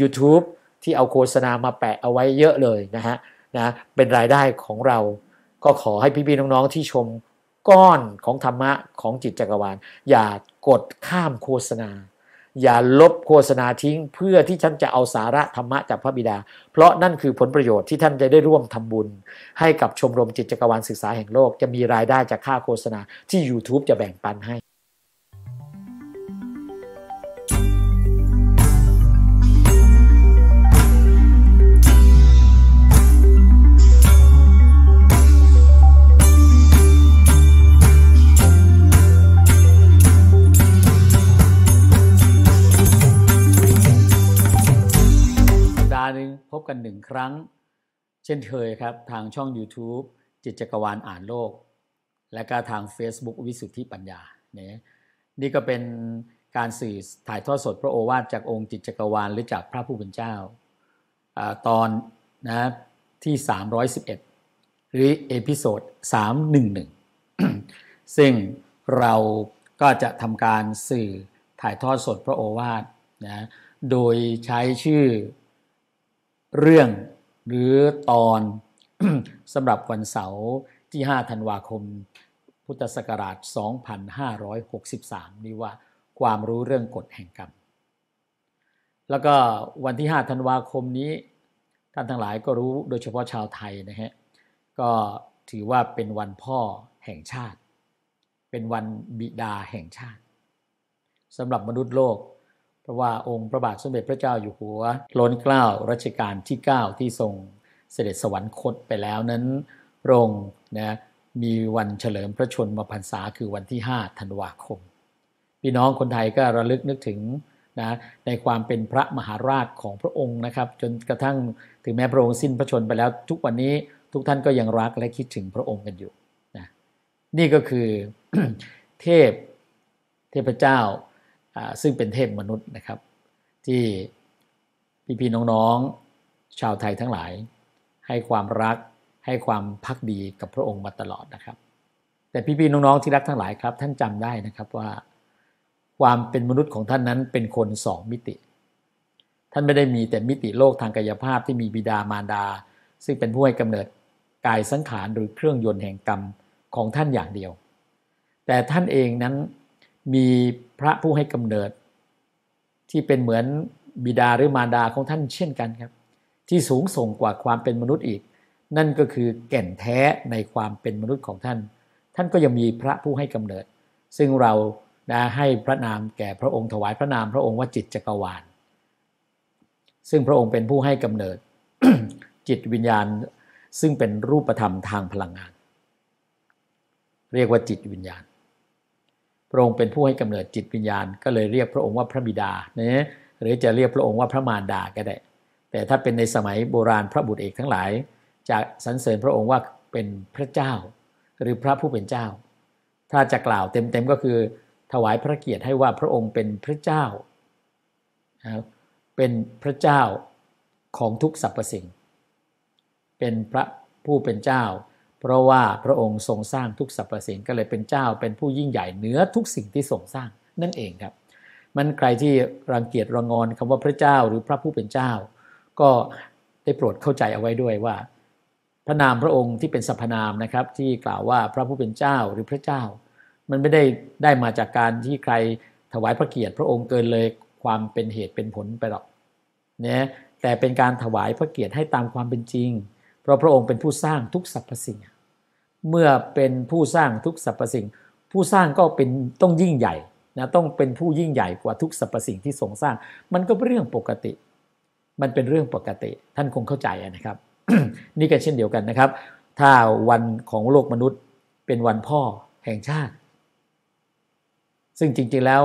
YouTube ที่เอาโฆษณามาแปะเอาไว้เยอะเลยนะฮะนะเป็นรายได้ของเรา ก็ขอให้พี่ๆน้องๆที่ชมก้อนของธรรมะของจิตจักรวาลอย่ากดข้ามโฆษณา อย่าลบโฆษณาทิ้งเพื่อที่ท่านจะเอาสาระธรรมะจากพระบิดา เพราะนั่นคือผลประโยชน์ที่ท่านจะได้ร่วมทำบุญ ให้กับชมรมจิตจักรวาลศึกษาแห่งโลก จะมีรายได้จากค่าโฆษณาที่ YouTube จะแบ่งปันให้ห์หนึ่งพบกันหนึ่งครั้งเช่นเคยครับทางช่อง YouTube จิตจักรวาลอ่านโลก และก็ทาง Facebook วิสุทธิปัญญาเนี่ยนี่ก็เป็นการสื่อถ่ายทอดสดพระโอวาทจากองค์จิตจักรวาลหรือจากพระผู้เป็นเจ้าอตอนนะที่ 311 หรือเอพิโซด311 ซึ่งเราก็จะทำการสื่อถ่ายทอดสดพระโอวาทนะโดยใช้ชื่อเรื่องหรือตอนสำหรับวันเสาร์ที่ 5ธันวาคม พุทธศักราช 2563 นี่ว่าความรู้เรื่องกฎแห่งกรรม แล้วก็วันที่ 5ธันวาคมนี้ท่านทั้งหลายก็รู้โดยเฉพาะชาวไทย นะฮะ ก็ถือว่าเป็นวันพ่อแห่งชาติ เป็นวันบิดาแห่งชาติสำหรับมนุษย์โลกเพราะว่าองค์ พระบาทสมเด็จพระเจ้าอยู่หัวล้นเกล้ารัชกาลที่ 9 ที่ทรงเสด็จสวรรคตไปแล้วนั้นรงนะมีวันเฉลิมพระชนมพรรษาคือวันที่5ธันวาคมพี่น้องคนไทยก็ระลึกนึกถึงนะในความเป็นพระมหาราชของพระองค์นะครับ จนกระทั่งถึงแม้พระองค์สิ้นพระชนไปแล้ว ทุกวันนี้ทุกท่านก็ยังรักและคิดถึงพระองค์กันอยู่นะนี่ก็คือเทพเทพเจ้าซึ่งเป็นเทพมนุษย์นะครับ ที่พี่ๆน้องๆ ชาวไทยทั้งหลายให้ความรักให้ความพักดีกับพระองค์มาตลอดนะครับ แต่พี่ๆน้องๆที่รักทั้งหลายครับ ท่านจำได้นะครับว่า ความเป็นมนุษย์ของท่านนั้นเป็นคนสองมิติ ท่านไม่ได้มีแต่มิติโลกทางกายภาพที่มีบิดามารดา ซึ่งเป็นผู้ให้กำเนิดกายสังขารหรือเครื่องยนต์แห่งกรรมของท่านอย่างเดียว แต่ท่านเองนั้นมีพระผู้ให้กำเนิด ที่เป็นเหมือนบิดาหรือมารดาของท่านเช่นกันครับ ที่สูงส่งกว่าความเป็นมนุษย์อีก นั่นก็คือแก่นแท้ในความเป็นมนุษย์ของท่าน ท่านก็ยังมีพระผู้ให้กำเนิด ซึ่งเราได้ให้พระนามแก่พระองค์ถวายพระนามพระองค์ว่าจิตจักรวาล ซึ่งพระองค์เป็นผู้ให้กำเนิด จิตวิญญาณซึ่งเป็นรูปธรรมทางพลังงาน เรียกว่าจิตวิญญาณระองค์เป็นผู้ให้กำเนิดจิตวิญญาณก็เลยเรียกพระองค์ว่าพระบิดาเนะหรือจะเรียกพระองค์ว่าพระมารดาก็ได้ แต่ถ้าเป็นในสมัยโบราณพระบุตรเอกทั้งหลายจะสรรเสริญพระองค์ว่าเป็นพระเจ้าหรือพระผู้เป็นเจ้า ถ้าจะกล่าวเต็มๆก็คือ ถวายพระเกียรติให้ว่าพระองค์เป็นพระเจ้า เป็นพระเจ้าของทุกสรรพสิ่ง เป็นพระผู้เป็นเจ้าเพราะว่าพระองค์ทรงสร้างทุกสรรพสิ่งก็เลยเป็นเจ้าเป็นผู้ยิ่งใหญ่เหนือทุกสิ่งที่ทรงสร้างนั่นเองครับมันใครที่รังเกียจรังงอนคำว่าพระเจ้า หรือพระผู้เป็นเจ้า ก็ได้โปรดเข้าใจเอาไว้ด้วยว่า พระนามพระองค์ที่เป็นสรรพนามนะครับ ที่กล่าวว่าพระผู้เป็นเจ้าหรือพระเจ้า มันไม่ได้ได้มาจากการที่ใครถวายพระเกียรติพระองค์เกินเลยความเป็นเหตุเป็นผลไปหรอกนะแต่เป็นการถวายพระเกียรติให้ตามความเป็นจริง เพราะพระองค์เป็นผู้สร้างทุกสรรพสิ่งเมื่อเป็นผู้สร้างทุกสรรพสิ่ง ผู้สร้างก็เป็นต้องยิ่งใหญ่นะต้องเป็นผู้ยิ่งใหญ่กว่าทุกสรรพสิ่งที่ทรงสร้าง มันก็เป็นเรื่องปกติ มันเป็นเรื่องปกติท่านคงเข้าใจนะครับ นี่ ก็ เช่นเดียวกันนะครับ ถ้าวันของโลกมนุษย์ เป็นวันพ่อแห่งชาติ ซึ่งจริง ๆแล้ว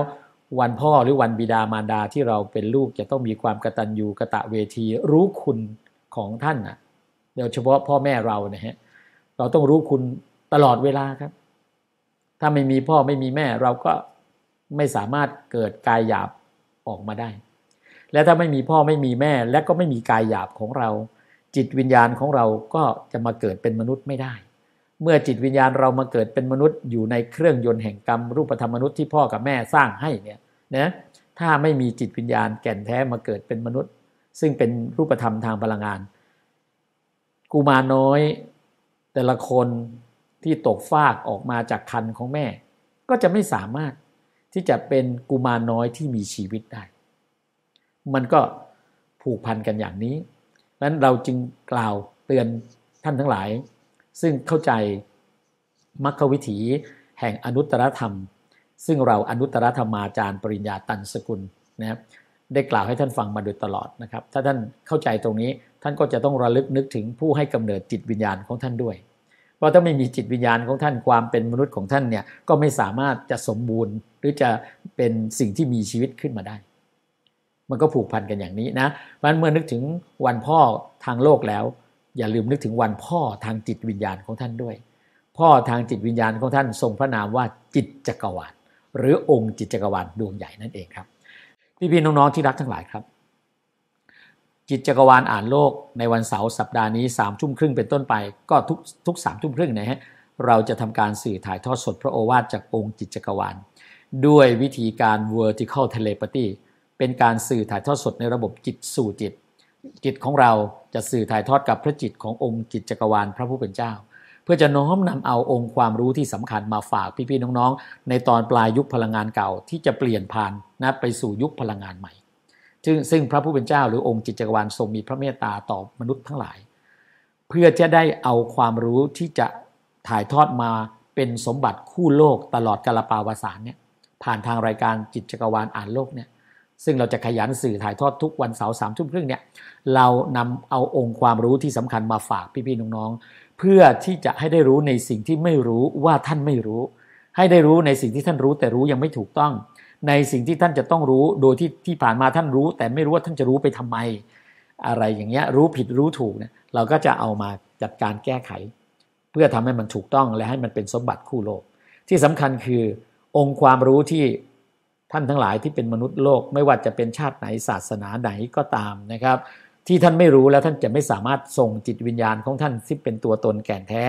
วันพ่อหรือวันบิดามารดาที่เราเป็นลูกจะต้องมีความกตัญญูกะตะเวทีรู้คุณของท่านนะโดยเฉพาะพ่อแม่เรานะฮะเราต้องรู้คุณตลอดเวลาครับ ถ้าไม่มีพ่อไม่มีแม่ เราก็ไม่สามารถเกิดกายหยาบออกมาได้ และถ้าไม่มีพ่อไม่มีแม่ และก็ไม่มีกายหยาบของเรา จิตวิญญาณของเราก็จะมาเกิดเป็นมนุษย์ไม่ได้ เมื่อจิตวิญญาณเรามาเกิดเป็นมนุษย์ อยู่ในเครื่องยนต์แห่งกรรมรูปธรรมมนุษย์ที่พ่อกับแม่สร้างให้เนี่ยนะ ถ้าไม่มีจิตวิญญาณแก่นแท้มาเกิดเป็นมนุษย์ ซึ่งเป็นรูปธรรมทางพลังงานกูมาน้อยแต่ละคนที่ตกฟากออกมาจากคันของแม่ ก็จะไม่สามารถที่จะเป็นกุมารน้อยที่มีชีวิตได้ มันก็ผูกพันกันอย่างนี้นั้นเราจึงกล่าวเตือนท่านทั้งหลาย ซึ่งเข้าใจมรรควิถีแห่งอนุตตรธรรม ซึ่งเราอนุตตรธรรมอาจารย์ปริญญาตันสกุลนะครับได้กล่าวให้ท่านฟังมาโดยตลอดนะครับ ถ้าท่านเข้าใจตรงนี้ท่านก็จะต้องระลึกนึกถึงผู้ให้กำเนิดจิตวิญญาณของท่านด้วย เพราะถ้าไม่มีจิตวิญญาณของท่านความเป็นมนุษย์ของท่านเนี่ย ก็ไม่สามารถจะสมบูรณ์หรือจะเป็นสิ่งที่มีชีวิตขึ้นมาได้ มันก็ผูกพันกันอย่างนี้นะเพราะฉะนั้นเมื่อนึกถึงวันพ่อทางโลกแล้ว อย่าลืมนึกถึงวันพ่อทางจิตวิญญาณของท่านด้วย พ่อทางจิตวิญญาณของท่านทรงพระนามว่าจิตจักรวาลหรือองค์จิตจักรวาลดวงใหญ่นั่นเองครับพี่ๆน้องๆที่รักทั้งหลายครับจิตจักรวาลอ่านโลกในวันเสาร์สัปดาห์นี้3ามทุ่มครึ่งเป็นต้นไป ก็ทุกทุกสามทุ่มครึ่งนะฮะเราจะทำการสื่อถ่ายทอดสดพระโอวาทจากองค์จิตจักรวาลด้วยวิธีการ vertical telepathy เป็นการสื่อถ่ายทอดสดในระบบจิตสู่จิต จิตของเราจะสื่อถ่ายทอดกับพระจิตขององค์จิตจักรวาลพระผู้เป็นเจ้า เพื่อจะน้อมนำเอาองค์ความรู้ที่สำคัญมาฝากพี่ๆน้องๆ ในตอนปลายยุคพลังงานเก่า ที่จะเปลี่ยนผ่านนะไปสู่ยุคพลังงานใหม่ซึ่งซึ่งพระผู้เป็นเจ้าหรือองค์จิตจักรวาลทรงมีพระเมตตาต่อมนุษย์ทั้งหลายเพื่อจะได้เอาความรู้ที่จะถ่ายทอดมาเป็นสมบัติคู่โลกตลอดกาลปาวสารเนี่ยผ่านทางรายการจิตจักรวาลอ่านโลกเนี่ยซึ่งเราจะขยันสื่อถ่ายทอดทุกวันเสาร์สามทุ่มครึ่งเนี่ยเรานำเอาองค์ความรู้ที่สำคัญมาฝากพี่ๆน้องๆเพื่อที่จะให้ได้รู้ในสิ่งที่ไม่รู้ว่าท่านไม่รู้ ให้ได้รู้ในสิ่งที่ท่านรู้แต่รู้ยังไม่ถูกต้องในสิ่งที่ท่านจะต้องรู้โดยที่ที่ผ่านมาท่านรู้ แต่ไม่รู้ว่าท่านจะรู้ไปทำไม อะไรอย่างเงี้ยรู้ผิดรู้ถูกเนี่ยเราก็จะเอามาจัดการแก้ไข เพื่อทำให้มันถูกต้องและให้มันเป็นสมบัติคู่โลก ที่สำคัญคือ องค์ความรู้ที่ท่านทั้งหลายที่เป็นมนุษย์โลก ไม่ว่าจะเป็นชาติไหนศาสนาไหนก็ตามนะครับ ที่ท่านไม่รู้แล้วท่านจะไม่สามารถส่งจิตวิญญาณของท่านที่เป็นตัวตนแก่นแท้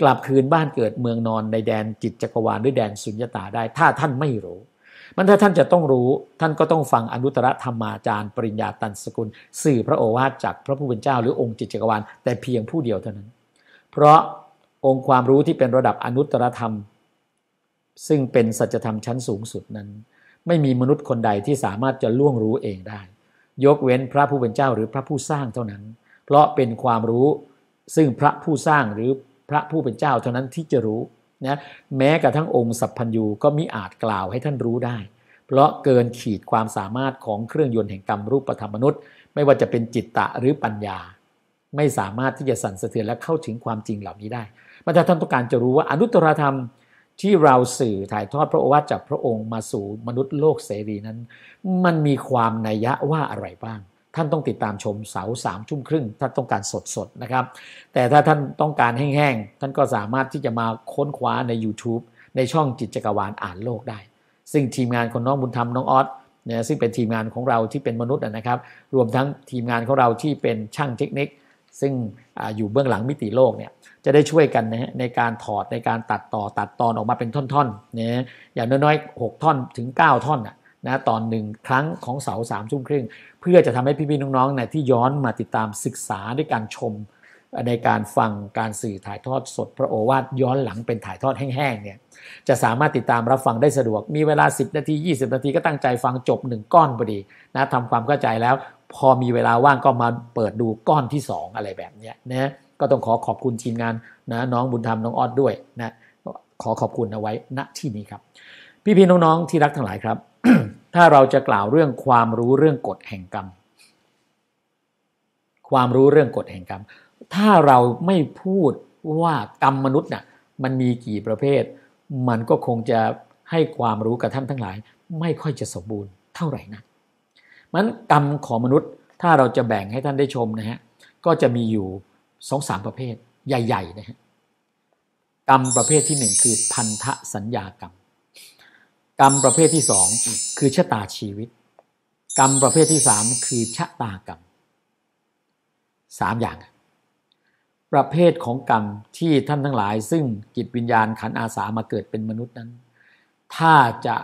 กลับคืนบ้านเกิดเมืองนอนในแดนจิตจักรวาลหรือแดนสุญญตาได้ ถ้าท่านไม่รู้มันถ้าท่านจะต้องรู้ท่านก็ต้องฟังอนุตตรธรรมาจารย์ปริญญาตันสกุล สื่อพระโอวาทจากพระผู้เป็นเจ้าหรือองค์จิตจักรวาลแต่เพียงผู้เดียวเท่านั้น เพราะองค์ความรู้ที่เป็นระดับอนุตตรธรรม ซึ่งเป็นสัจธรรมชั้นสูงสุดนั้น ไม่มีมนุษย์คนใดที่สามารถจะล่วงรู้เองได้ ยกเว้นพระผู้เป็นเจ้าหรือพระผู้สร้างเท่านั้น เพราะเป็นความรู้ซึ่งพระผู้สร้างหรือพระผู้เป็นเจ้าเท่านั้นที่จะรู้นะแม้กระทั่งองค์สัพพัญญูก็มิอาจกล่าวให้ท่านรู้ได้ เพราะเกินขีดความสามารถของเครื่องยนต์แห่งกรรมรูปธรรมมนุษย์ ไม่ว่าจะเป็นจิตตะหรือปัญญา ไม่สามารถที่จะสั่นสะเทือนและเข้าถึงความจริงเหล่านี้ได้พระเจ้าท่านต้องการจะรู้ว่าอนุตตรธรรมที่เราสื่อถ่ายทอดพระโอวาทจากพระองค์มาสู่มนุษย์โลกเสรีนั้น มันมีความนัยยะว่าอะไรบ้างท่านต้องติดตามชมเสาสามชุ่มครึ่งถ้าต้องการสดๆนะครับแต่ถ้าท่านต้องการแห้งๆท่านก็สามารถที่จะมาค้นคว้าใน YouTube ในช่องจิตจักรวาลอ่านโลกได้ ซึ่งทีมงานคนน้องบุญธรรมน้องออสเนี่ยซึ่งเป็นทีมงานของเราที่เป็นมนุษย์นะครับ รวมทั้งทีมงานของเราที่เป็นช่างเทคนิค ซึ่งออยู่เบื้องหลังมิติโลกเนี่ยจะได้ช่วยกันนะะในการถอดในการตัดต่อตัดตอนออกมาเป็นท่อนๆเนี่ยอย่างน้อยๆ6ท่อนถึง 9 ท่อนอ่ะนะตอนหนึ่งครั้งของเสาสามชุ่มครึ่ง เพื่อจะทำให้พี่ๆน้องๆนที่ย้อนมาติดตามศึกษาด้วยการชมในการฟังการสื่อถ่ายทอดสดพระโอวาทย้อนหลังเป็นถ่ายทอดแห้งๆเนี่ย จะสามารถติดตามรับฟังได้สะดวกมีเวลา 10 นาที 20 นาที ก็ตั้งใจฟังจบ 1 ก้อนพอดี นะทำความเข้าใจแล้ว พอมีเวลาว่างก็มาเปิดดูก้อนที่ 2 อะไรแบบนี้นะก็ต้องขอขอบคุณทีมงานนะน้องบุญธรรมน้องออดด้วยนะขอขอบคุณเอาไว้ณที่นี้ครับ พี่ๆน้องๆที่รักทั้งหลายครับถ้าเราจะกล่าวเรื่องความรู้เรื่องกฎแห่งกรรม ความรู้เรื่องกฎแห่งกรรม ถ้าเราไม่พูดว่ากรรมมนุษย์น่ะมันมีกี่ประเภท มันก็คงจะให้ความรู้กับท่านทั้งหลาย ไม่ค่อยจะสมบูรณ์เท่าไหร่นะมันกรรมของมนุษย์ ถ้าเราจะแบ่งให้ท่านได้ชมนะฮะ ก็จะมีอยู่สองสามประเภทใหญ่ๆนะฮะ กรรมประเภทที่หนึ่งคือพันธสัญญากรรมกรรมประเภทที่สองคือชะตาชีวิต กรรมประเภทที่สามคือชะตากรรมสามอย่าง ประเภทของกรรมที่ท่านทั้งหลาย ซึ่งจิตวิญญาณขันอาสามาเกิดเป็นมนุษย์นั้น ถ้าจะ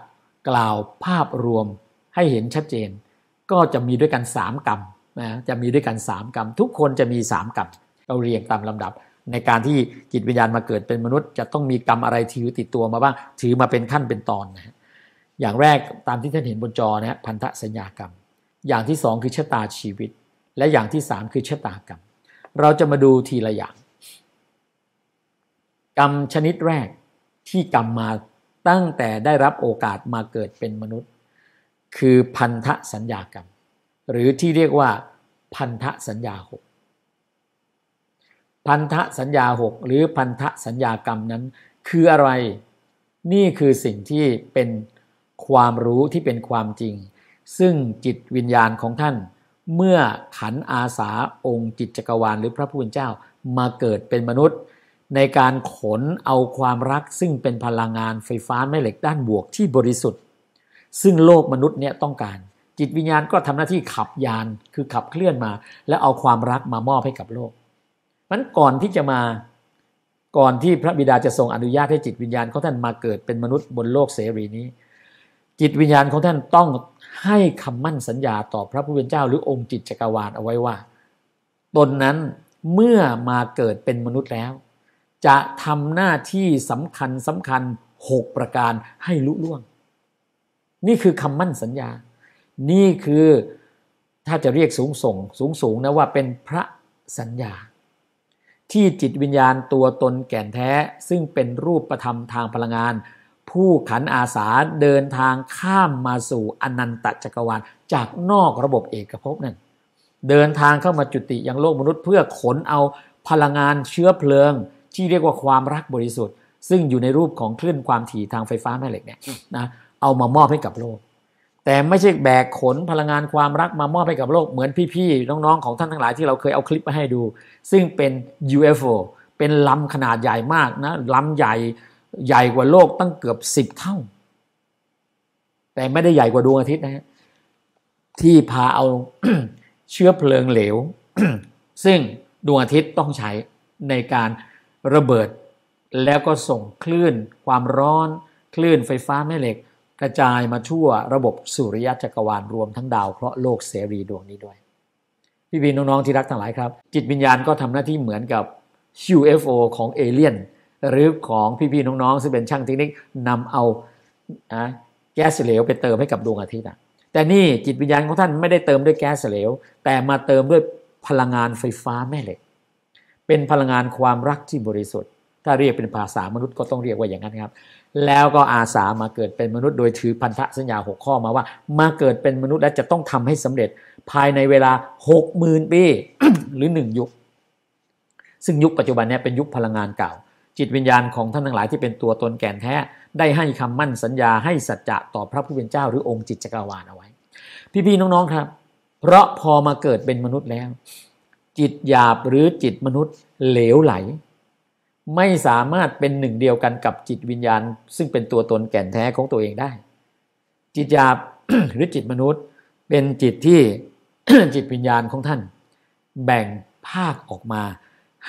กล่าวภาพรวมให้เห็นชัดเจน ก็จะมีด้วยกันสามกรรมนะจะมีด้วยกันสามกรรม ทุกคนจะมีสามกรรมเราเรียงตามลำดับ ในการที่จิตวิญญาณมาเกิดเป็นมนุษย์ จะต้องมีกรรมอะไรถือติดตัวมาบ้างถือมาเป็นขั้นเป็นตอนนะครับอย่างแรกตามที่ท่านเห็นบนจอนะฮะพันธสัญญากรรม อย่างที่สองคือชะตาชีวิต และอย่างที่สามคือชะตากรรม เราจะมาดูทีละอย่าง กรรมชนิดแรกที่กรรมมาตั้งแต่ได้รับโอกาสมาเกิดเป็นมนุษย์ คือพันธสัญญากรรม หรือที่เรียกว่าพันธสัญญาหก พันธสัญญาหกหรือพันธสัญญากรรมนั้น คืออะไร นี่คือสิ่งที่เป็นความรู้ที่เป็นความจริง ซึ่งจิตวิญญาณของท่าน เมื่อขันอาสาองค์จิตจักรวาลหรือพระผู้เป็นเจ้า มาเกิดเป็นมนุษย์ ในการขนเอาความรัก ซึ่งเป็นพลังงานไฟฟ้าแม่เหล็กด้านบวกที่บริสุทธิ์ ซึ่งโลกมนุษย์เนี่ยต้องการ จิตวิญญาณก็ทำหน้าที่ขับยานคือขับเคลื่อนมา แล้วเอาความรักมามอบให้กับโลกมันก่อนที่จะมา ก่อนที่พระบิดาจะทรงอนุญาตให้จิตวิญญาณของท่านมาเกิดเป็นมนุษย์บนโลกเสรีนี้จิตวิญญาณของท่านต้องให้คำมั่นสัญญาต่อพระผู้เป็นเจ้า หรือองค์จิตจักรวาลเอาไว้ว่า ตนนั้นเมื่อมาเกิดเป็นมนุษย์แล้วจะทำหน้าที่สำคัญสำคัญหกประการให้ลุล่วง นี่คือคำมั่นสัญญา นี่คือถ้าจะเรียกสูงส่งสูงสูงนะว่าเป็นพระสัญญา ที่จิตวิญญาณตัวตนแก่นแท้ซึ่งเป็นรูปประธรรมทางพลังงานผู้ขันอาสาเดินทางข้ามมาสู่อนันตจักรวาลจากนอกระบบเอกภพนั่น เดินทางเข้ามาจุติยังโลกมนุษย์เพื่อขนเอาพลังงานเชื้อเพลิง ที่เรียกว่าความรักบริสุทธิ์ ซึ่งอยู่ในรูปของคลื่นความถี่ทางไฟฟ้าแม่เหล็กเนี่ยนะเอามามอบให้กับโลก แต่ไม่ใช่แบกขนพลังงานความรักมามอบให้กับโลก เหมือนพี่ๆน้องๆของท่านทั้งหลายที่เราเคยเอาคลิปมาให้ดู ซึ่งเป็น UFO เป็นลำขนาดใหญ่มากนะลำใหญ่ใหญ่กว่าโลกตั้งเกือบสิบเท่า แต่ไม่ได้ใหญ่กว่าดวงอาทิตย์นะฮะที่พาเอาเชื้อเพลิงเหลว ซึ่งดวงอาทิตย์ต้องใช้ในการระเบิดแล้วก็ส่งคลื่นความร้อน คลื่นไฟฟ้าแม่เหล็ก กระจายมาทั่วระบบสุริยะจักรวาลรวมทั้งดาว เคราะห์โลกเสรีดวงนี้ด้วย พี่พีน้องๆ ที่รักทั้งหลายครับ จิตวิญญาณก็ทำหน้าที่เหมือนกับ UFO ของเอเลี่ยนหรือของพี่ๆน้องๆ ซึ่งเป็นช่างเทคนิคนำเอาแก๊สเหลว ไปเติมให้กับดวง อาทิตย์แต่นี่ จิตวิญญาณของท่านไม่ได้เติมด้วยแก๊สเหลว แต่มาเติมด้วยพลังงานไฟฟ้าแม่เหล็ก เป็นพลังงานความรัก ที่บริสุทธิ์ ถ้าเรียกเป็นภาษามนุษย์ก็ต้องเรียกว่าอย่างนั้นครับ แล้วก็อาสามาเกิดเป็นมนุษย์โดยถือพันธสัญญาหกข้อมาว่ามาเกิดเป็นมนุษย์และจะต้องทำให้สำเร็จภายในเวลาหกหมื่นปีหรือหนึ่งยุค ซึ่งยุคปัจจุบันนี้เป็นยุคพลังงานเก่าจิตวิญญาณของท่านทั้งหลายที่เป็นตัวตนแก่นแท้ได้ให้คำมั่นสัญญาให้ สัจจะต่อพระผู้เป็นเจ้า หรือองค์จิตจักรวาลเอาไว้พี่ๆน้องๆครับ เพราะพอมาเกิดเป็นมนุษย์แล้ว จิตหยาบหรือจิตมนุษย์เหลวไหล ไม่สามารถเป็นหนึ่งเดียวกันกับจิตวิญญาณ ซึ่งเป็นตัวตนแก่นแท้ของตัวเองได้ จิตหยาบหรือจิตมนุษย์ เป็นจิตที่จิตวิญญาณของท่าน แบ่งภาคออกมา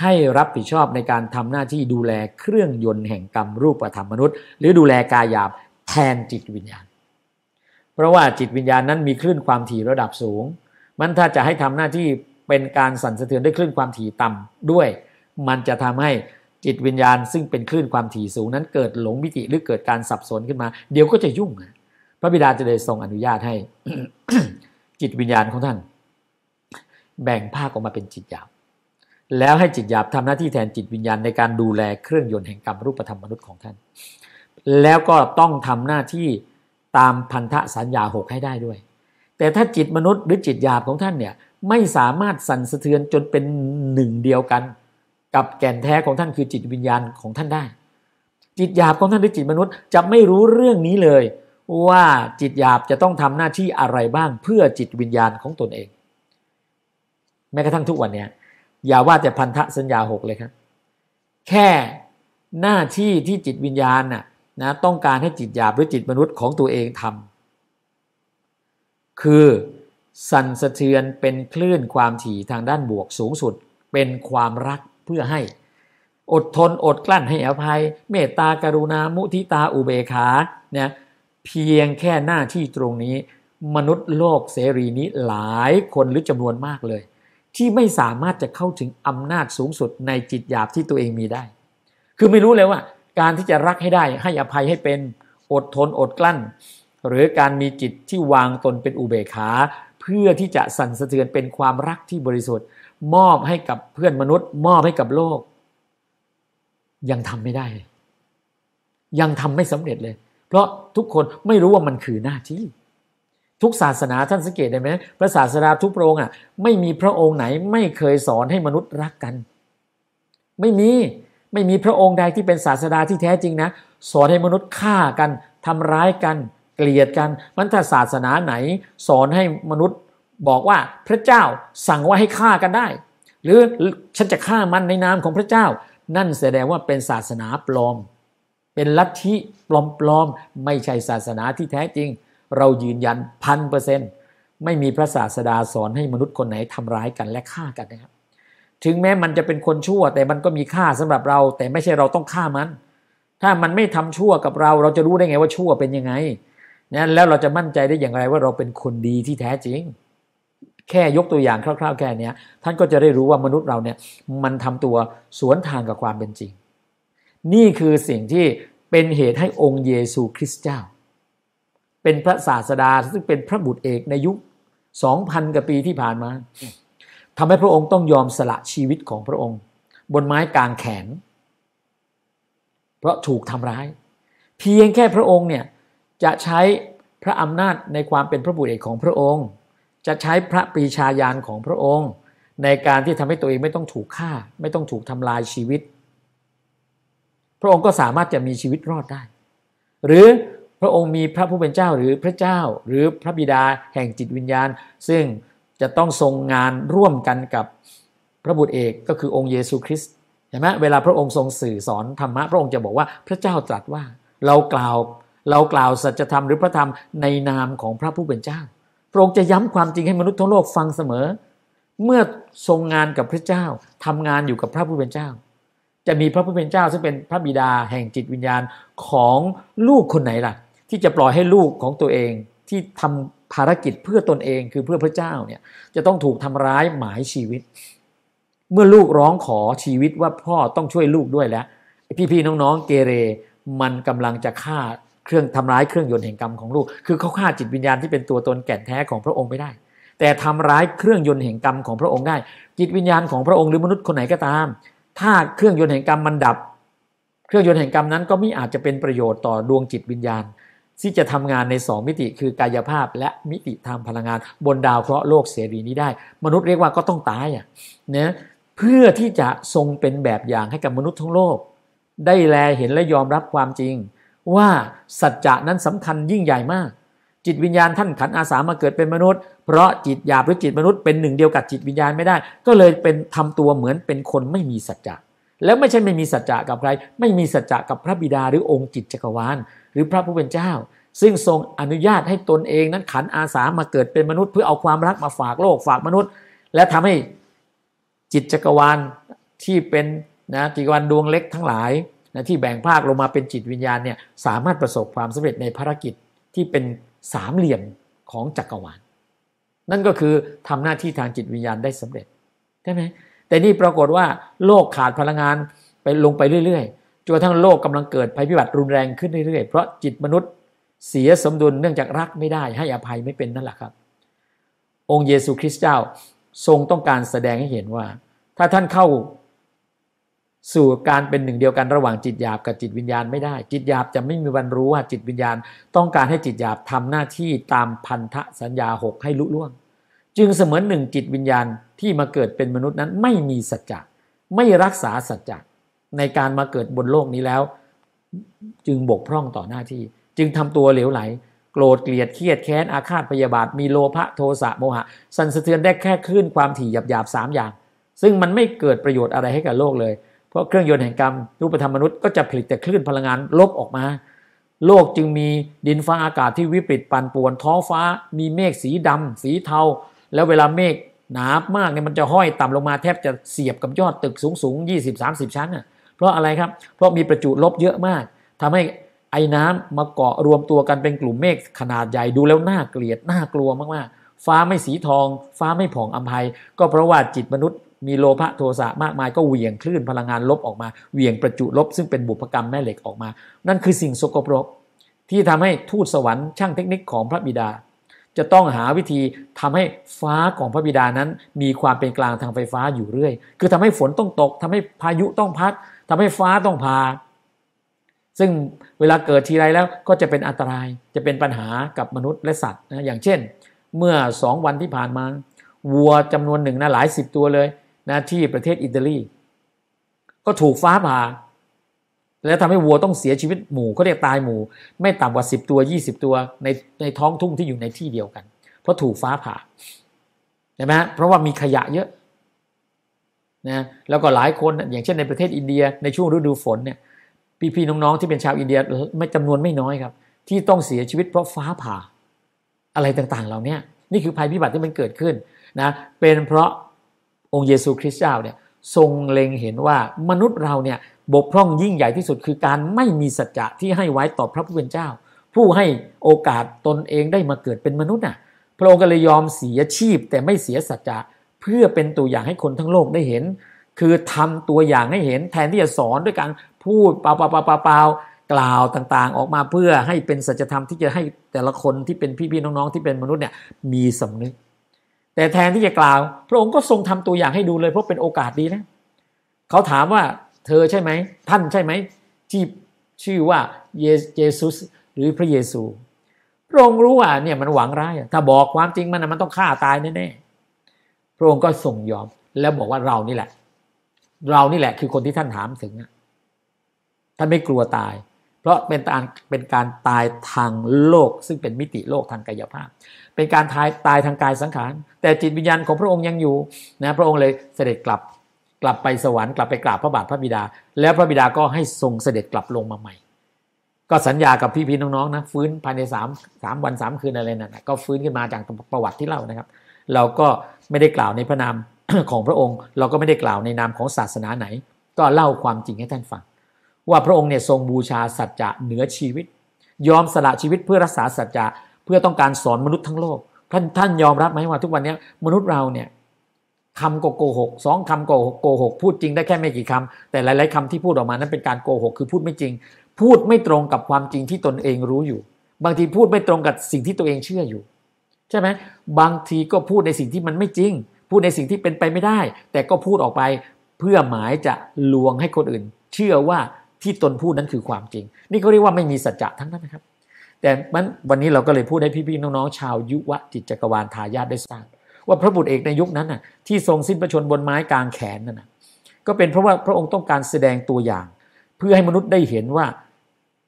ให้รับผิดชอบในการทำหน้าที่ดูแลเครื่องยนต์แห่งกรรมรูปธรรมมนุษย์ หรือดูแลกายหยาบแทนจิตวิญญาณ เพราะว่าจิตวิญญาณนั้นมีคลื่นความถี่ระดับสูง มันถ้าจะให้ทำหน้าที่เป็นการสั่นสะเทือนด้วยคลื่นความถี่ต่ำด้วย มันจะทำให้จิตวิญญาณ ซึ่งเป็นคลื่นความถี่สูง นั้นเกิดหลงมิติหรือเกิดการสับสนขึ้นมาเดี๋ยวก็จะยุ่งพระบิดาจะเลยทรงอนุญาตให้จิตวิญญาณของท่าน แบ่งภาคออกมาเป็นจิตหยาบแล้วให้จิตหยาบทำหน้าที่แทนจิตวิญญาณในการ ดูแลเครื่องยนต์แห่งกรรมรูปธรรมมนุษย์ของท่าน แล้วก็ต้องทำหน้าที่ตามพันธะสัญญาหกให้ได้ด้วย แต่ถ้าจิตมนุษย์หรือจิตหยาบของท่านเนี่ย ไม่สามารถสั่นสะเทือนจนเป็นหนึ่งเดียวกัน กับแก่นแท้ของท่านคือจิตวิญญาณของท่านได้ จิตหยาบของท่านหรือจิตมนุษย์ จะไม่รู้เรื่องนี้เลยว่าจิตหยาบจะต้องทำหน้าที่อะไรบ้างเพื่อจิตวิญญาณของตนเอง แม้กระทั่งทุกวันเนี้ยอย่าว่าแต่พันธะสัญญาหกเลยครับ แค่หน้าที่ที่จิตวิญญาณน่ะนะต้องการให้จิตหยาบหรือจิตมนุษย์ของตัวเองทำคือสั่นสะเทือนเป็นคลื่นความถี่ทางด้านบวกสูงสุด เป็นความรักเพื่อให้ อดทนอดกลั้นให้อภัย เมตตากรุณา มุทิตาอุเบกขาเนี่ยเพียงแค่หน้าที่ตรงนี้ มนุษย์โลกเสรีนี้หลายคนหรือจำนวนมากเลยที่ไม่สามารถจะเข้าถึงอำนาจสูงสุดในจิตหยาบที่ตัวเองมีได้ คือไม่รู้เลยว่า การที่จะรักให้ได้ ให้อภัยให้เป็นอดทนอดกลั้น หรือการมีจิตที่วางตนเป็นอุเบกขา เพื่อที่จะสั่นสะเทือน เป็นความรักที่บริสุทธิ์ มอบให้กับเพื่อนมนุษย์ มอบให้กับโลก ยังทำไม่ได้ ยังทำไม่สำเร็จเลย เพราะทุกคนไม่รู้ว่ามันคือหน้าที่ทุกศาสนาท่านสังเกตได้ไหมพระศาสดาทุกพระองค์อ่ะ ไม่มีพระองค์ไหนไม่เคยสอนให้มนุษย์รักกัน ไม่มี ไม่มีพระองค์ใดที่เป็นศาสดาที่แท้จริงนะสอนให้มนุษย์ฆ่ากันทำร้ายกัน เกลียดกัน มันถ้าศาสนาไหน สอนให้มนุษย์บอกว่าพระเจ้าสั่งว่าให้ฆ่ากันได้ หรือฉันจะฆ่ามันในนามของพระเจ้า นั่นแสดงว่าเป็นศาสนาปลอม เป็นลัทธิปลอมๆไม่ใช่ศาสนาที่แท้จริงเรายืนยันพันเปอร์เซ็นต์ไม่มีพระศาสดาสอนให้มนุษย์คนไหนทำร้ายกันและฆ่ากันนะครับ ถึงแม้มันจะเป็นคนชั่ว แต่มันก็มีค่าสำหรับเรา แต่ไม่ใช่เราต้องฆ่ามัน ถ้ามันไม่ทำชั่วกับเรา เราจะรู้ได้ไงว่าชั่วเป็นยังไงนะแล้วเราจะมั่นใจได้อย่างไรว่าเราเป็นคนดีที่แท้จริง แค่ยกตัวอย่างคร่าวๆแค่นี้ท่านก็จะได้รู้ว่ามนุษย์เราเนี่ย มันทำตัวสวนทางกับความเป็นจริง นี่คือสิ่งที่เป็นเหตุให้องค์เยซู คริสต์เจ้าเป็นพระศาสดาซึ่งเป็นพระบุตรเอกในยุค2,000กว่าปีที่ผ่านมา ทำให้พระองค์ต้องยอมสละชีวิตของพระองค์ บนไม้กางแขน เพราะถูกทำร้าย เพียงแค่พระองค์เนี่ยจะใช้พระอำนาจในความเป็นพระบุตรเอกของพระองค์ จะใช้พระปรีชาญาณของพระองค์ในการที่ทำให้ตัวเองไม่ต้องถูกฆ่าไม่ต้องถูกทำลายชีวิต พระองค์ก็สามารถจะมีชีวิตรอดได้ หรือพระองค์มีพระผู้เป็นเจ้าหรือพระเจ้าหรือพระบิดาแห่งจิตวิญญาณ ซึ่งจะต้องทรงงานร่วมกันกับพระบุตรเอกก็คือองค์เยซูคริสต์ใช่ไหมเวลาพระองค์ทรงสื่อสอนธรรมะพระองค์จะบอกว่าพระเจ้าตรัสว่าเรากล่าวเรากล่าวสัจธรรม หรือ พระธรรมในนามของพระผู้เป็นเจ้าพระองค์จะย้ำความจริงให้มนุษย์ทั้งโลกฟังเสมอ เมื่อทรงงานกับพระเจ้าทำงานอยู่กับพระผู้เป็นเจ้า จะมีพระผู้เป็นเจ้า ซึ่งเป็นพระบิดาแห่งจิตวิญญาณของลูกคนไหนล่ะที่จะปล่อยให้ลูกของตัวเองที่ทำภารกิจเพื่อตนเองคือเพื่อพระเจ้าเนี่ย จะต้องถูกทำร้ายหมายชีวิต เมื่อลูกร้องขอชีวิตว่าพ่อต้องช่วยลูกด้วยแล้วพี่ๆน้องๆเกเรมันกำลังจะฆ่าเครื่องทำร้ายเครื่องยนต์แห่งกรรมของลูกคือเขาฆ่าจิตวิญญาณที่เป็นตัวตนแก่นแท้ของพระองค์ไม่ได้ แต่ทำร้ายเครื่องยนต์แห่งกรรมของพระองค์ได้ จิตวิญญาณของพระองค์หรือมนุษย์คนไหนก็ตาม ถ้าเครื่องยนต์แห่งกรรมมันดับ เครื่องยนต์แห่งกรรมนั้นก็ไม่อาจจะเป็นประโยชน์ต่อดวงจิตวิญญาณที่จะทำงานใน 2 มิติคือกายภาพและมิติทางพลังงานบนดาวเคราะห์โลกเสรีนี้ได้ มนุษย์เรียกว่าก็ต้องตายอ่ะนะเพื่อที่จะทรงเป็นแบบอย่างให้กับมนุษย์ทั้งโลก ได้แลเห็นและยอมรับความจริง ว่าสัจจะนั้นสำคัญยิ่งใหญ่มาก จิตวิญญาณท่านขันอาสามาเกิดเป็นมนุษย์ เพราะจิตหยาบหรือจิตมนุษย์เป็นหนึ่งเดียวกับจิตวิญญาณไม่ได้ ก็เลยเป็นทำตัวเหมือนเป็นคนไม่มีสัจจะแล้วไม่ใช่ไม่มีสัจจะกับใครไม่มีสัจจะกับพระบิดาหรือองค์จิตจักรวาลหรือพระผู้เป็นเจ้า ซึ่งทรงอนุญาตให้ตนเองนั้นขันอาสามาเกิดเป็นมนุษย์ เพื่อเอาความรักมาฝากโลกฝากมนุษย์ และทำให้จิตจักรวาลที่เป็นนะจักรวาลดวงเล็กทั้งหลายนะที่แบ่งภาคลงมาเป็นจิตวิญญาณเนี่ยสามารถประสบความสำเร็จในภารกิจที่เป็นสามเหลี่ยมของจักรวาลนั่นก็คือทำหน้าที่ทางจิตวิญญาณได้สำเร็จใช่ไหมแต่นี่ปรากฏว่า โลกขาดพลังงานไปลงไปเรื่อย ๆจนกระทั่งโลกกำลังเกิดภัยพิบัติรุนแรงขึ้นเรื่อยๆ เพราะจิตมนุษย์เสียสมดุลเนื่องจากรักไม่ได้ ให้อภัยไม่เป็นนั่นแหละครับ องค์เยซูคริสต์เจ้าทรงต้องการแสดงให้เห็นว่า ถ้าท่านเข้าสู่การเป็นหนึ่งเดียวกันระหว่างจิตหยาบกับจิตวิญญาณไม่ได้ จิตหยาบจะไม่มีวันรู้ว่าจิตวิญญาณต้องการให้จิตหยาบทำหน้าที่ตามพันธสัญญาหกให้ลุล่วง จึงเสมือนหนึ่งจิตวิญญาณที่มาเกิดเป็นมนุษย์นั้น ไม่มีสัจจะไม่รักษาสัจจะในการมาเกิดบนโลกนี้แล้ว จึงบกพร่องต่อหน้าที่ จึงทำตัวเหลวไหล โกรธเกลียดเครียดแค้น อาฆาตพยาบาท มีโลภะโทสะโมหะ สันสะเทือนได้แค่คลื่นความถี่หยาบบสามอย่าง ซึ่งมันไม่เกิดประโยชน์อะไรให้กับโลกเลย เพราะเครื่องยนต์แห่งกรรมรูปธรรมมนุษย์ ก็จะผลิตแต่คลื่นพลังงานลบออกมา โลกจึงมีดินฟ้าอากาศที่วิปริตปั่นป่วนท้องฟ้า มีเมฆสีดำสีเทาแล้วเวลาเมฆหนามากเนี่ยมันจะห้อยต่ำลงมาแทบจะเสียบกับยอดตึกสูงสูงยี่สิบสามสิบชั้นอ่ะเพราะอะไรครับ เพราะมีประจุลบเยอะมาก ทำให้ไอ้น้ำมาเกาะรวมตัวกันเป็นกลุ่มเมฆขนาดใหญ่ ดูแล้วน่าเกลียดน่ากลัวมาก ๆ ฟ้าไม่สีทอง ฟ้าไม่ผ่องอัมภัย ก็เพราะว่าจิตมนุษย์มีโลภะโทสะมากมาย ก็เหวี่ยงคลื่นพลังงานลบออกมา เหวี่ยงประจุลบซึ่งเป็นบุพกรรมแม่เหล็กออกมา นั่นคือสิ่งสกปรกที่ทำให้ทูตสวรรค์ช่างเทคนิคของพระบิดา จะต้องหาวิธีทำให้ฟ้าของพระบิดานั้น มีความเป็นกลางทางไฟฟ้าอยู่เรื่อย คือทำให้ฝนต้องตก ทำให้พายุต้องพัดทำให้ฟ้าต้องผ่าซึ่งเวลาเกิดทีไรแล้วก็จะเป็นอันตราย จะเป็นปัญหากับมนุษย์และสัตว์นะ อย่างเช่น เมื่อสองวันที่ผ่านมา วัวจำนวนหนึ่งนะหลายสิบตัวเลยนะที่ประเทศอิตาลีก็ถูกฟ้าผ่า และทำให้วัวต้องเสียชีวิตหมู่ เขาเรียกตายหมู่ ไม่ต่ำกว่า 10 ตัว 20 ตัว ในในท้องทุ่งที่อยู่ในที่เดียวกัน เพราะถูกฟ้าผ่าใช่ไหมเพราะว่ามีขยะเยอะนะแล้วก็หลายคนอย่างเช่นในประเทศอินเดียในช่วงฤดูฝนเนี่ยพี่ๆน้อง ๆ ที่เป็นชาวอินเดียไม่จำนวนไม่น้อยครับ ที่ต้องเสียชีวิตเพราะฟ้าผ่า อะไรต่างๆเหล่านี้นี่คือภัยพิบัติที่มันเกิดขึ้นนะเป็นเพราะองค์เยซูคริสต์เจ้าเนี่ยทรงเล็งเห็นว่ามนุษย์เราเนี่ยบกพร่องยิ่งใหญ่ที่สุด คือการไม่มีสัจจะที่ให้ไว้ต่อพระผู้เป็นเจ้า ผู้ให้โอกาสตนเองได้มาเกิดเป็นมนุษย์น่ะพระองค์ก็เลยยอมเสียชีพ แต่ไม่เสียสัจจะเพื่อเป็นตัวอย่างให้คนทั้งโลกได้เห็น คือทำตัวอย่างให้เห็นแทนที่จะสอนด้วยการพูดเปล่าเปล่าเปล่าเปล่ากล่าวต่างๆ ออกมาเพื่อให้เป็นสัจธรรมที่จะให้แต่ละคนที่เป็นพี่ๆน้องๆ ที่เป็นมนุษย์เนี่ยมีสำนึก แต่แทนที่จะกล่าว พระองค์ก็ทรงทำตัวอย่างให้ดูเลยเพราะเป็นโอกาสดีนะเขาถามว่าเธอใช่ไหม ท่านใช่ไหมที่ชื่อว่าเยซูสหรือพระเยซูพระองค์รู้ว่าเนี่ยมันหวังร้ายถ้าบอกความจริงมันมันต้องฆ่าตายแน่ๆพระองค์ก็ทรงยอมแล้วบอกว่าเรานี่แหละ เรานี่แหละคือคนที่ท่านถามถึงท่านไม่กลัวตาย เพราะเป็นการเป็นการตายทางโลก ซึ่งเป็นมิติโลกทางกายภาพเป็นการตายตายทางกายสังขาร แต่จิตวิญญาณของพระองค์ยังอยู่ นะ พระองค์เลยเสด็จกลับกลับไปสวรรค์กลับไปกราบพระบาทพระบิดา แล้วพระบิดาก็ให้ทรงเสด็จกลับลงมาใหม่ ก็สัญญากับพี่พี่น้องๆนะฟื้นภายในสามสามวันสามคืนอะไรนั่นก็ฟื้นขึ้นมาจากประวัติที่เล่านะครับ เราก็ไม่ได้กล่าวในพระนามของพระองค์เราก็ไม่ได้กล่าวในนามของศาสนาไหน ก็เล่าความจริงให้ท่านฟัง ว่าพระองค์เนี่ยทรงบูชาสัจจะเหนือชีวิต ยอมสละชีวิตเพื่อรักษาสัจจะเพื่อต้องการสอนมนุษย์ทั้งโลก ท่านท่านยอมรับไหมว่าทุกวันนี้มนุษย์เราเนี่ยคำโกหกสองคำโกหกพูดจริงได้แค่ไม่กี่คำแต่หลายๆคำที่พูดออกมานั้นเป็นการโกหก คือพูดไม่จริง พูดไม่ตรงกับความจริงที่ตนเองรู้อยู่ บางทีพูดไม่ตรงกับสิ่งที่ตัวเองเชื่ออยู่ใช่ไหมบางทีก็พูดในสิ่งที่มันไม่จริง พูดในสิ่งที่เป็นไปไม่ได้ แต่ก็พูดออกไปเพื่อหมายจะลวงให้คนอื่น เชื่อว่าที่ตนพูดนั้นคือความจริง นี่เขาเรียกว่าไม่มีสัจจะทั้งนั้นนะครับ แต่มันวันนี้เราก็เลยพูดให้พี่ๆน้องๆชาวยุวจิตจักรวาลทายาทได้ทราบว่าพระบุตรเอกในยุคนั้นน่ะที่ทรงสิ้นพระชนบนไม้กลางแขนนั่นน่ะก็เป็นเพราะว่าพระองค์ต้องการแสดงตัวอย่าง เพื่อให้มนุษย์ได้เห็นว่า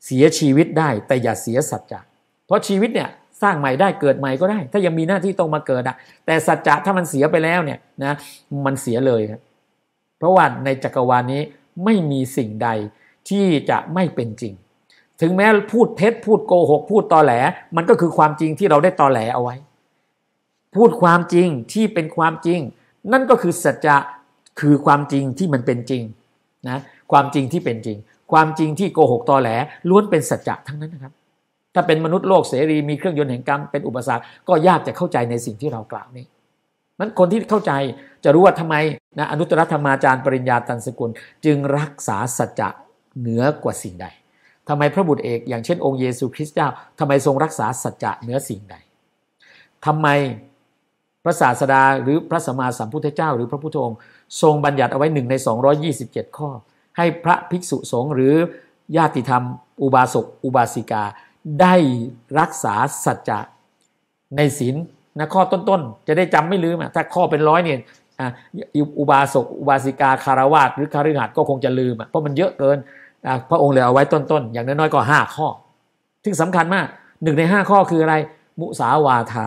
เสียชีวิตได้แต่อย่าเสียสัจจะเพราะชีวิตเนี่ยสร้างใหม่ได้เกิดใหม่ก็ได้ ถ้ายังมีหน้าที่ต้องมาเกิดอะแต่สัจจะถ้ามันเสียไปแล้วเนี่ยนะมันเสียเลยครับเพราะว่าในจักรวาลนี้ไม่มีสิ่งใดที่จะไม่เป็นจริง ถึงแม้พูดเท็จพูดโกหกพูดตอแหลมันก็คือความจริงที่เราได้ตอแหลเอาไว้ พูดความจริงที่เป็นความจริง นั่นก็คือสัจจะคือความจริงที่มันเป็นจริงนะ ความจริงที่เป็นจริง ความจริงที่โกหกตอแหลล้วนเป็นสัจจะทั้งนั้นนะครับถ้าเป็นมนุษย์โลกเสรีมีเครื่องยนต์แห่งกรรมเป็นอุปสรรคก็ยากจะเข้าใจในสิ่งที่เรากล่าวนี้นั้นคนที่เข้าใจจะรู้ว่าทำไมนะอนุตตรธรรมาจารย์ปริญญาตันสกุล จึงรักษาสัจจะเหนือกว่าสิ่งใด ทำไมพระบุตรเอกอย่างเช่นองค์เยซูคริสต์เจ้า ทำไมทรงรักษาสัจจะเหนือสิ่งใดทำไมพระศาสดา หรือพระสัมมาสัมพุทธเจ้า หรือพระพุทธองค์ทรงบัญญัติเอาไว้หนึ่งใน 227 ข้อ ให้พระภิกษุสงฆ์หรือญาติธรรมอุบาสกอุบาสิกาได้รักษา สัจจะในศีลนะข้อต้น ๆ จะได้จำไม่ลืมถ้าข้อเป็นร้อยเนี่ยอุบาสก อุบาสิกาคารวาสหรือคาริหัดก็คงจะลืมเพราะมันเยอะเกินพระองค์เลยเอาไว้ต้น ๆ อย่างน้อย ๆ ก็ห้าข้อที่สำคัญมากหนึ่งในห้าข้อคืออะไรมุสาวาทา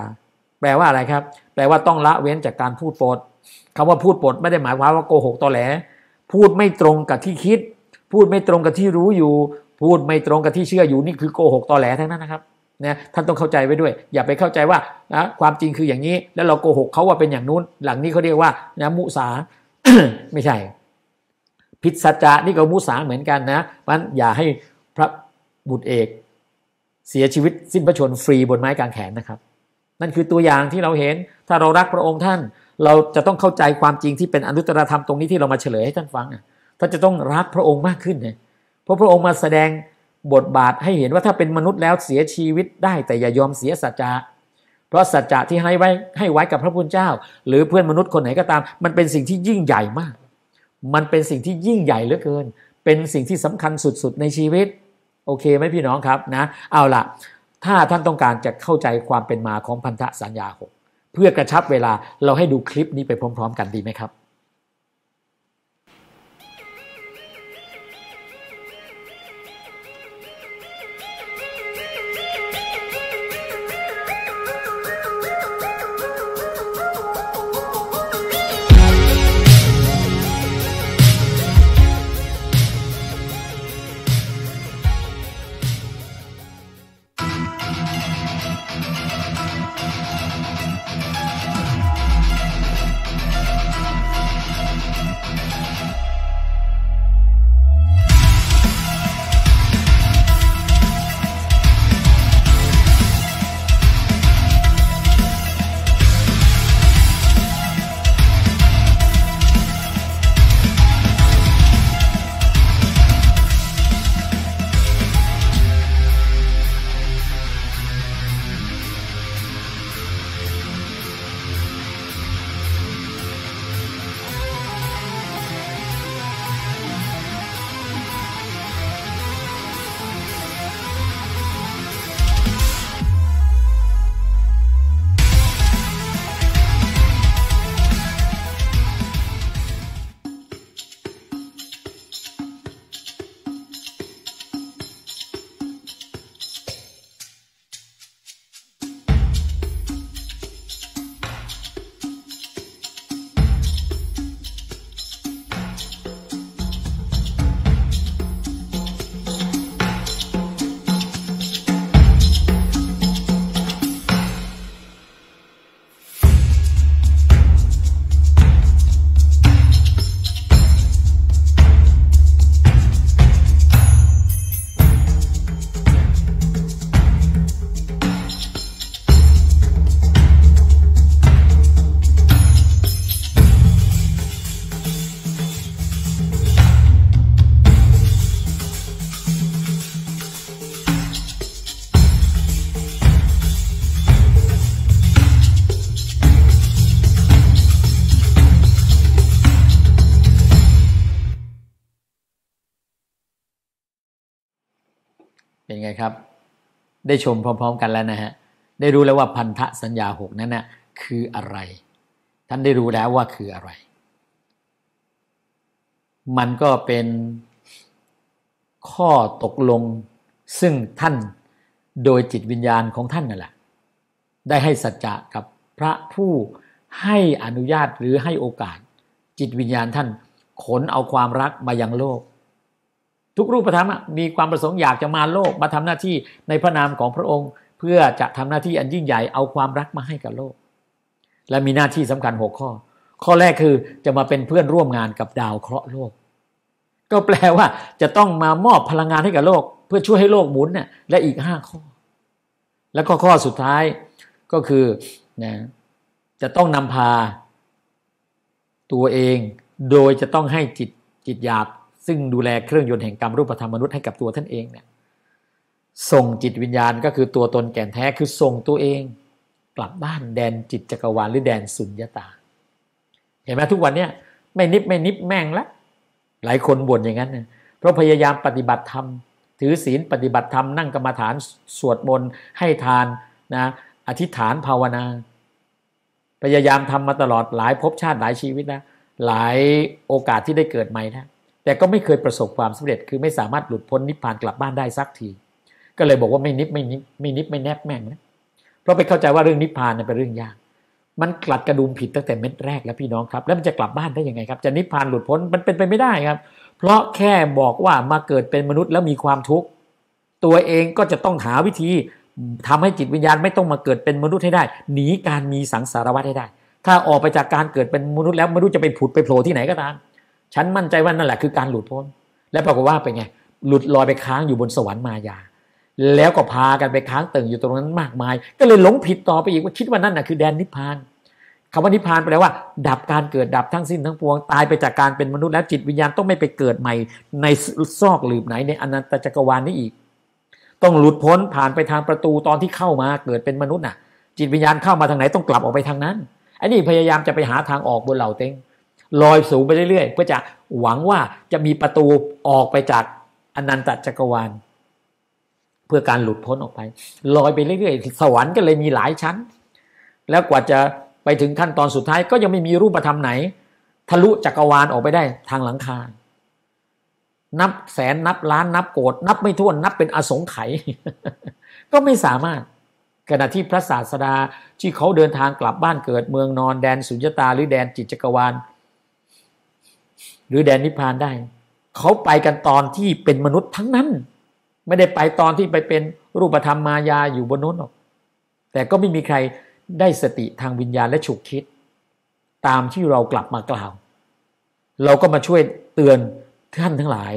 แปลว่าอะไรครับ แปลว่าต้องละเว้นจากการพูดปด คำว่าพูดปดไม่ได้หมายความว่าโกหกตอแหลพูดไม่ตรงกับที่คิด พูดไม่ตรงกับที่รู้อยู่พูดไม่ตรงกับที่เชื่ออยู่นี่คือโกหกตอแหลทั้งนั้นนะครับนะท่านต้องเข้าใจไว้ด้วย อย่าไปเข้าใจว่านะความจริงคืออย่างนี้ แล้วเราโกหกเขาว่าเป็นอย่างนู้นหลังนี้เขาเรียกว่านะมุสา ไม่ใช่พิษสัจจะนี่ก็มุสาเหมือนกันนะมันอย่าให้พระบุตรเอก เสียชีวิต สิ้นพระชนฟรีบนไม้กางแขนนะครับ นั่นคือตัวอย่างที่เราเห็น ถ้าเรารักพระองค์ท่าน เราจะต้องเข้าใจความจริงที่เป็นอนุตตรธรรมตรงนี้ที่เรามาเฉลยให้ท่านฟังท่านจะต้องรักพระองค์มากขึ้นนะเพราะพระองค์มาแสดงบทบาทให้เห็นว่าถ้าเป็นมนุษย์แล้วเสียชีวิตได้แต่อย่ายอมเสียสัจจะเพราะสัจจะที่ให้ไว้ให้ไว้กับพระพุทธเจ้า หรือเพื่อนมนุษย์คนไหนก็ตาม มันเป็นสิ่งที่ยิ่งใหญ่มาก มันเป็นสิ่งที่ยิ่งใหญ่เหลือเกิน เป็นสิ่งที่สำคัญสุดๆ ในชีวิตโอเคไหมพี่น้องครับนะ เอาล่ะถ้าท่านต้องการจะเข้าใจความเป็นมาของพันธสัญญาหกเพื่อกระชับเวลาเราให้ดูคลิปนี้ไปพร้อม ๆ กันดีไหมครับได้ชมพร้อมๆกันแล้วนะฮะ ได้รู้แล้วว่าพันธสัญญาหกนั้นนะ่ะคืออะไร ท่านได้รู้แล้วว่าคืออะไร มันก็เป็นข้อตกลงซึ่งท่านโดยจิตวิญญาณของท่านนั่นแหละได้ให้สัจจะกับพระผู้ให้อนุญาตหรือให้โอกาส จิตวิญญาณท่าน ขนเอาความรักมายังโลกทุกรูปธรรมมีความประสงค์อยากจะมาโลก มาทำหน้าที่ในพระนามของพระองค์ เพื่อจะทำหน้าที่อันยิ่งใหญ่เอาความรักมาให้กับโลก และมีหน้าที่สำคัญหกข้อ ข้อแรกคือจะมาเป็นเพื่อนร่วมงานกับดาวเคราะห์โลก ก็แปลว่า จะต้องมามอบพลังงานให้กับโลก เพื่อช่วยให้โลกหมุนน่ยและอีกห้าข้อ แล้วก็ข้อสุดท้ายก็คือนะจะต้องนำพา ตัวเองโดยจะต้องให้จิตจิตหยาบซึ่งดูแลเครื่องยนต์แห่งกรรม รูปธรรมมนุษย์ให้กับตัวท่านเองเนี่ยส่งจิตวิญญาณก็คือตัวตนแก่นแท้คือส่งตัวเอง กลับบ้านแดนจิตจักรวาล หรือแดนสุญญตา เห็นไหมทุกวันเนี่ยไม่นิบไม่นิบแม่งละหลายคนบ่นอย่างนั้นนะเพราะพยายามปฏิบัติธรรม ถือศีลปฏิบัติธรรมนั่งกรรมฐานสวดมนต์ให้ทานนะอธิษฐานภาวนาพยายามทำมาตลอดหลายภพชาติหลายชีวิตนะ หลายโอกาสที่ได้เกิดใหม่นะแต่ก็ไม่เคยประสบความสำเร็จ คือไม่สามารถหลุดพ้นนิพพานกลับบ้านได้สักที ก็เลยบอกว่าไม่นิพ ไม่นิพไม่นิพ ไม่แนบแม่งนะเพราะไปเข้าใจว่าเรื่องนิพพานเป็นเรื่องยาก มันกลัดกระดุมผิดตั้งแต่ เม็ดแรกแล้วพี่น้องครับ แล้วมันจะกลับบ้านได้ยังไงครับ จะนิพพานหลุดพ้นมันเป็นไปไม่ได้ครับ เพราะแค่บอกว่ามาเกิดเป็นมนุษย์แล้วมีความทุกข์ ตัวเองก็จะต้องหาวิธี ทำให้จิตวิญญาณ ไม่ต้องมาเกิดเป็นมนุษย์ให้ได้ หนีการมีสังสารวัฏให้ได้ ถ้าออกไปจากการเกิดเป็นมนุษย์แล้วไม่รู้จะไปผุดไปโผล่ที่ไหนก็ตามฉันมั่นใจว่านั่นแหละคือการหลุดพ้น และปรากฏว่าเป็นไงหลุดลอยไปค้างอยู่บนสวรรค์มายาแล้วก็พากันไปค้างเติงอยู่ตรงนั้นมากมาย ก็เลยหลงผิดต่อไปอีกว่าคิดว่านั่นน่ะคือแดนนิพพานคำว่านิพพานแปลว่า ดับการเกิดดับทั้งสิ้นทั้งปวงตายไปจากการเป็นมนุษย์แล้วจิตวิญญาณต้องไม่ไปเกิดใหม่ ในซอกหลืบไหนในอนันตจักรวาลนี้อีก ต้องหลุดพ้นผ่านไปทางประตูตอนที่เข้ามาเกิดเป็นมนุษย์น่ะจิตวิญญาณเข้ามาทางไหนต้องกลับออกไปทางนั้นไอ้นี่พยายามจะไปหาทางออกบนเหล่าเต็งลอยสูงไปเรื่อยๆเพื่อจะหวังว่าจะมีประตูออกไปจากอนันตจักรวาล เพื่อการหลุดพ้นออกไปลอยไปเรื่อยๆสวรรค์ก็เลยมีหลายชั้น แล้วกว่าจะไปถึงขั้นตอนสุดท้ายก็ยังไม่มีรูปธรรมไหน ทะลุจักรวาลออกไปได้ ทางหลังคานับแสนนับล้านนับโกดนับไม่ถ้วนนับเป็นอสงไขยก็ไม่สามารถขณะที่พระศาสดาที่เขาเดินทางกลับบ้านเกิดเมืองนอนแดนสุญญตา หรือแดนจิตจักรวาลหรือแดนนิพพานได้ เขาไปกันตอนที่เป็นมนุษย์ทั้งนั้น ไม่ได้ไปตอนที่ไปเป็นรูปธรรมมายาอยู่บนนู้นหรอกแต่ก็ไม่มีใครได้สติทางวิญญาณและฉุกคิด ตามที่เรากลับมากล่าว เราก็มาช่วยเตือนท่านทั้งหลาย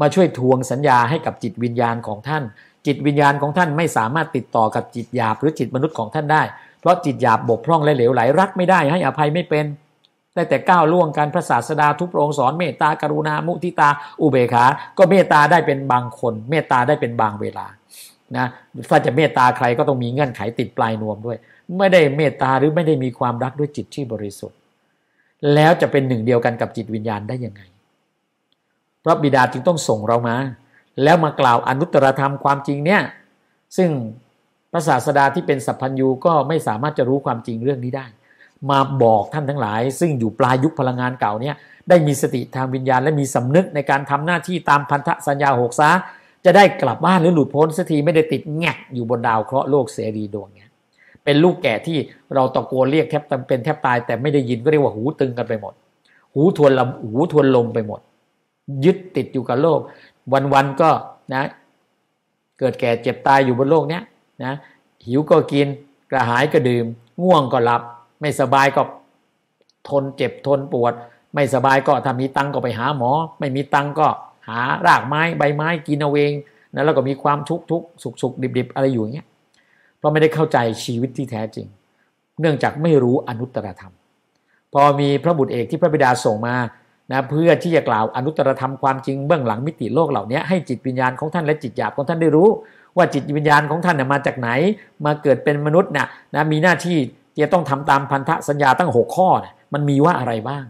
มาช่วยทวงสัญญาให้กับจิตวิญญาณของท่าน จิตวิญญาณของท่านไม่สามารถติดต่อกับจิตหยาบหรือจิตมนุษย์ของท่านได้เพราะจิตหยาบบกพร่องและเหลวไหลรักไม่ได้ให้อภัยไม่เป็นได้แต่ก้าวล่วงการพระศาสดาทุกพระองค์สอน เมตตากรุณามุทิตา อุเบกขา ก็เมตตาได้เป็นบางคน เมตตาได้เป็นบางเวลานะถ้าจะเมตตาใครก็ต้องมีเงื่อนไขติดปลายนวมด้วยไม่ได้เมตตาหรือไม่ได้มีความรักด้วยจิตที่บริสุทธิ์ แล้วจะเป็นหนึ่งเดียวกันกับจิตวิญญาณได้ยังไงพระบิดาจึงต้องส่งเรามา แล้วมากล่าวอนุตตรธรรมความจริงเนี่ยซึ่งพระศาสดาที่เป็นสัพพัญญูก็ไม่สามารถจะรู้ความจริงเรื่องนี้ได้มาบอกท่านทั้งหลายซึ่งอยู่ปลายยุคพลังงานเก่าเนี่ยได้มีสติทางวิญญาณ และมีสำนึกในการทำหน้าที่ตามพันธสัญญาหกซาจะได้กลับบ้านหรือหลุดพ้นสักทีไม่ได้ติดแงกอยู่บนดาวเคราะห์โลกเสรีดวงเนี่ยเป็นลูกแก่ที่เราตะโกนเรียกแทบเป็นแทบตายแต่ไม่ได้ยินก็เรียกว่าหูตึงกันไปหมด หูทวนลมหูทวนลมไปหมด ยึดติดอยู่กับโลก วันๆก็นะเกิดแก่เจ็บตายอยู่บนโลกเนี้ยนะหิวก็กินกระหายก็ดื่มง่วงก็หลับไม่สบายก็ทนเจ็บทนปวด ไม่สบายก็ถ้ามีตังก็ไปหาหมอ ไม่มีตังก็หารากไม้ ใบไม้กินเอาเองนะแล้วก็มีความทุกข์ทุกสุขสุขดิบดิบอะไรอยู่อย่างเงี้ยเพราะไม่ได้เข้าใจชีวิตที่แท้จริง เนื่องจากไม่รู้อนุตตรธรรม พอมีพระบุตรเอกที่พระบิดาส่งมานะเพื่อที่จะกล่าวอนุตตรธรรมความจริงเบื้องหลังมิติโลกเหล่านี้ให้จิตวิญญาณของท่านและจิตหยาบของท่านได้รู้ว่าจิตวิญญาณของท่านมาจากไหน มาเกิดเป็นมนุษย์นะนะมีหน้าที่จะต้องทำตามพันธสัญญาตั้งหกข้อเนี่ยมันมีว่าอะไรบ้าง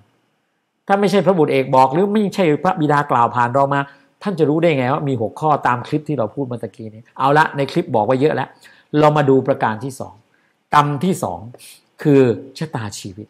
ถ้าไม่ใช่พระบุตรเอกบอกหรือไม่ใช่พระบิดากล่าวผ่านเรามา ท่านจะรู้ได้ไงว่า มีหกข้อตามคลิปที่เราพูดเมื่อกี้นี้เอาละในคลิปบอกไว้เยอะแล้ว เรามาดูประการที่สองกรรมที่สองคือ ชะตาชีวิต